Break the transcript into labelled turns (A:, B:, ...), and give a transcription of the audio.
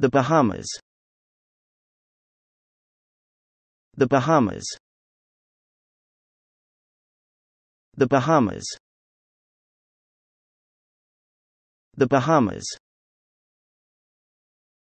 A: The Bahamas. The Bahamas. The Bahamas. The Bahamas.